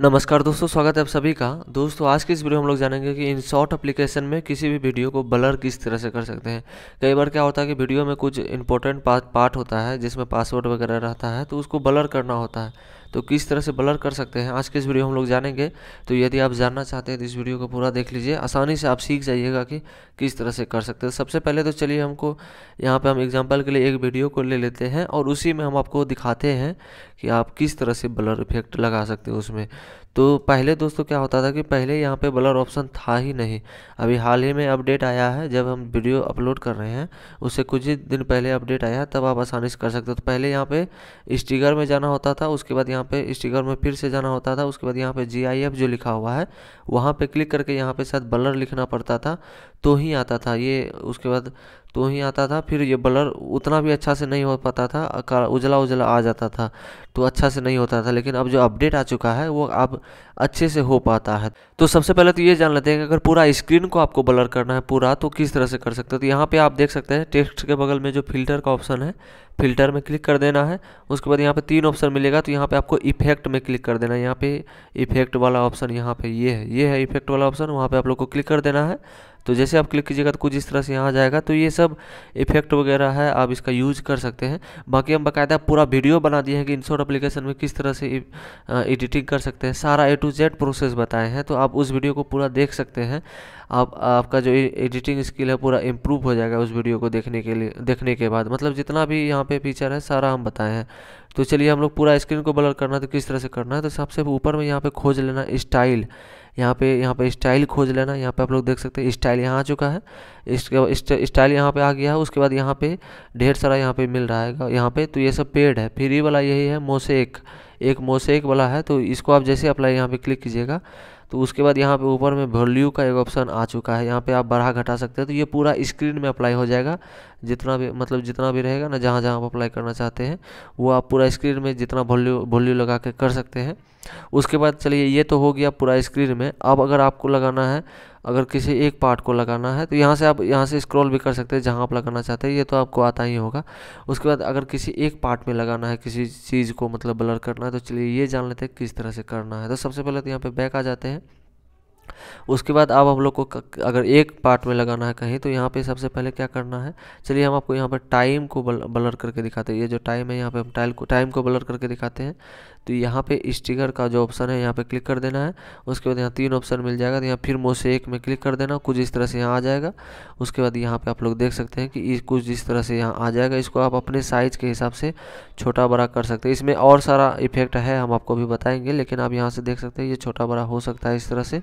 नमस्कार दोस्तों स्वागत है आप सभी का दोस्तों आज के इस वीडियो हम लोग जानेंगे कि इन शॉर्ट अप्लीकेशन में किसी भी वीडियो को ब्लर किस तरह से कर सकते हैं कई बार क्या होता है कि वीडियो में कुछ इंपॉर्टेंट पार्ट होता है जिसमें पासवर्ड वगैरह रहता है तो उसको ब्लर करना होता है तो किस तरह से ब्लर कर सकते हैं आज के इस वीडियो हम लोग जानेंगे तो यदि आप जानना चाहते हैं तो इस वीडियो को पूरा देख लीजिए आसानी से आप सीख जाइएगा कि किस तरह से कर सकते हैं सबसे पहले तो चलिए हमको यहाँ पर हम एग्जाम्पल के लिए एक वीडियो को ले लेते हैं और उसी में हम आपको दिखाते हैं कि आप किस तरह से ब्लर इफेक्ट लगा सकते हैं उसमें तो पहले दोस्तों क्या होता था कि पहले यहाँ पे ब्लर ऑप्शन था ही नहीं अभी हाल ही में अपडेट आया है जब हम वीडियो अपलोड कर रहे हैं उससे कुछ ही दिन पहले अपडेट आया तब आप आसानी से कर सकते हो तो पहले यहाँ पे स्टिकर में जाना होता था उसके बाद यहाँ पे स्टिकर में फिर से जाना होता था उसके बाद यहाँ पे जी जो लिखा हुआ है वहाँ पर क्लिक करके यहाँ पे शायद ब्लर लिखना पड़ता था तो ही आता था ये उसके बाद तो वहीं आता था फिर ये बलर उतना भी अच्छा से नहीं हो पाता था उजला उजला आ जाता था तो अच्छा से नहीं होता था लेकिन अब जो अपडेट आ चुका है वो अब अच्छे से हो पाता है तो सबसे पहले तो ये जान लेते हैं कि अगर पूरा स्क्रीन को आपको बलर करना है पूरा तो किस तरह से कर सकते हो तो यहाँ पर आप देख सकते हैं टेक्स्ट के बगल में जो फिल्टर का ऑप्शन है फ़िल्टर में क्लिक कर देना है उसके बाद यहाँ पे तीन ऑप्शन मिलेगा तो यहाँ पे आपको इफेक्ट में क्लिक कर देना है यहाँ पे इफेक्ट वाला ऑप्शन यहाँ पे ये है ये है इफेक्ट वाला ऑप्शन वहाँ पे आप लोग को क्लिक कर देना है तो जैसे आप क्लिक कीजिएगा तो कुछ इस तरह से यहाँ जाएगा तो ये सब इफेक्ट वगैरह है आप इसका यूज कर सकते हैं बाकी हम बाकायदा पूरा वीडियो बना दिए हैं कि इंसोर एप्लीकेशन में किस तरह से एडिटिंग कर सकते हैं सारा ए टू जेड प्रोसेस बताए हैं तो आप उस वीडियो को पूरा देख सकते हैं आप आपका जो एडिटिंग स्किल है पूरा इम्प्रूव हो जाएगा उस वीडियो को देखने के लिए देखने के बाद मतलब जितना भी यहाँ पे फीचर है सारा हम बताए हैं तो चलिए हम लोग पूरा स्क्रीन को ब्लर करना है तो किस तरह से करना है तो सबसे ऊपर में यहाँ पे खोज लेना स्टाइल यहाँ पे यहाँ पे स्टाइल खोज लेना यहाँ पे आप लोग देख सकते हैं स्टाइल यहाँ आ चुका है स्टाइल यहाँ पे आ गया है उसके बाद यहाँ पे ढेर सारा यहाँ पे मिल रहा है यहाँ पे तो ये सब पेड है फ्री वाला यही है मोसेक एक मोसेक वाला है तो इसको आप जैसे अप्लाई यहाँ पे क्लिक कीजिएगा तो उसके बाद यहाँ पे ऊपर में वॉल्यू का एक ऑप्शन आ चुका है यहाँ पे आप बढ़ा घटा सकते हैं तो ये पूरा स्क्रीन में अप्लाई हो जाएगा जितना भी मतलब जितना भी रहेगा ना जहाँ जहाँ आप अप्लाई करना चाहते हैं वो आप पूरा स्क्रीन में जितना वॉल्यू वॉल्यू लगा के कर सकते हैं उसके बाद चलिए ये तो हो गया पूरा स्क्रीन में अब अगर आपको लगाना है अगर किसी एक पार्ट को लगाना है तो यहाँ से आप यहाँ से स्क्रॉल भी कर सकते हैं जहाँ आप लगाना चाहते हैं ये तो आपको आता ही होगा उसके बाद अगर किसी एक पार्ट में लगाना है किसी चीज़ को मतलब ब्लर करना है तो चलिए ये जान लेते हैं किस तरह से करना है तो सबसे पहले तो यहाँ पर बैक आ जाते हैं उसके बाद अब हम लोग को अगर एक पार्ट में लगाना है कहीं तो यहाँ पे सबसे पहले क्या करना है चलिए हम आपको यहाँ पर टाइम को बल, बलर करके दिखाते हैं ये जो टाइम है यहाँ पे हम टाइल को टाइम को बलर करके दिखाते हैं तो यहाँ पे स्टिकर का जो ऑप्शन है यहाँ पे क्लिक कर देना है उसके बाद यहाँ तीन ऑप्शन मिल जाएगा तो यहाँ फिर एक में क्लिक कर देना कुछ इस तरह से यहाँ आ जाएगा उसके बाद यहाँ पर आप लोग देख सकते हैं कि कुछ इस तरह से यहाँ आ जाएगा इसको आप अपने साइज़ के हिसाब से छोटा बड़ा कर सकते हैं इसमें और सारा इफेक्ट है हम आपको भी बताएंगे लेकिन आप यहाँ से देख सकते हैं ये छोटा बड़ा हो सकता है इस तरह से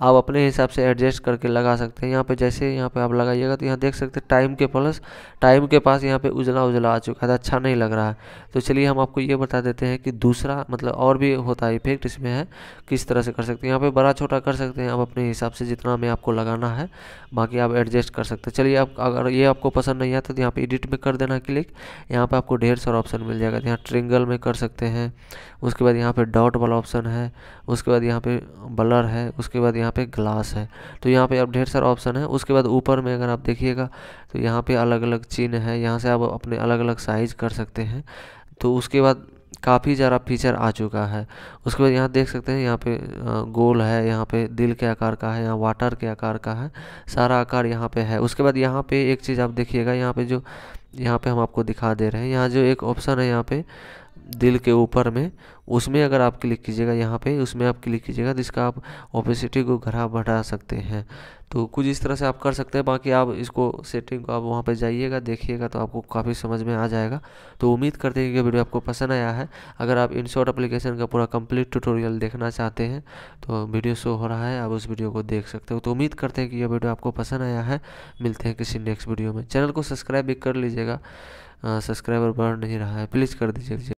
आप अपने हिसाब से एडजस्ट करके लगा सकते हैं यहाँ पे जैसे यहाँ पे आप लगाइएगा तो यहाँ देख सकते हैं टाइम के प्लस टाइम के पास यहाँ पे उजला उजला आ चुका है तो अच्छा नहीं लग रहा है तो चलिए हम आपको ये बता देते हैं कि दूसरा मतलब और भी होता है इफेक्ट इसमें है किस तरह से कर सकते हैं यहाँ पर बड़ा छोटा कर सकते हैं आप अपने हिसाब से जितना में आपको लगाना है बाकी आप एडजस्ट कर सकते हैं चलिए आप अगर ये आपको पसंद नहीं आता तो यहाँ पर एडिट में कर देना क्लिक यहाँ पर आपको ढेर सारा ऑप्शन मिल जाएगा तो यहाँ ट्रिंगल में कर सकते हैं उसके बाद यहाँ पर डॉट वाला ऑप्शन है उसके बाद यहाँ पर ब्लर है उसके बाद यहाँ यहाँ पे ग्लास है तो यहाँ पे आप ढेर सारा ऑप्शन है उसके बाद ऊपर में अगर आप देखिएगा तो यहाँ पे अलग अलग चिन्ह है यहाँ से आप अपने अलग अलग साइज कर सकते हैं तो उसके बाद काफ़ी ज़्यादा फीचर आ चुका है उसके बाद यहाँ देख सकते हैं यहाँ पे गोल है यहाँ पे दिल के आकार का है यहाँ वाटर के आकार का है सारा आकार यहाँ पे है उसके बाद यहाँ पे एक चीज़ आप देखिएगा यहाँ पे जो यहाँ पे हम आपको दिखा दे रहे हैं यहाँ जो एक ऑप्शन है यहाँ पे दिल के ऊपर में उसमें अगर आप क्लिक कीजिएगा यहाँ पे उसमें आप क्लिक कीजिएगा तो इसका आप ओपेसिटी को घरा बढ़ा सकते हैं तो कुछ इस तरह से आप कर सकते हैं बाकी आप इसको सेटिंग को आप वहाँ पे जाइएगा देखिएगा तो आपको काफ़ी समझ में आ जाएगा तो उम्मीद करते हैं कि वीडियो आपको पसंद आया है अगर आप इनशॉर्ट अप्लीकेशन का पूरा कंप्लीट टूटोरियल देखना चाहते हैं तो वीडियो शो हो रहा है आप उस वीडियो को देख सकते हो तो उम्मीद करते हैं कि यह वीडियो आपको पसंद आया है मिलते हैं किसी नेक्स्ट वीडियो में चैनल को सब्सक्राइब भी कर लीजिएगा सब्सक्राइबर बढ़ नहीं रहा है प्लीज़ कर दीजिए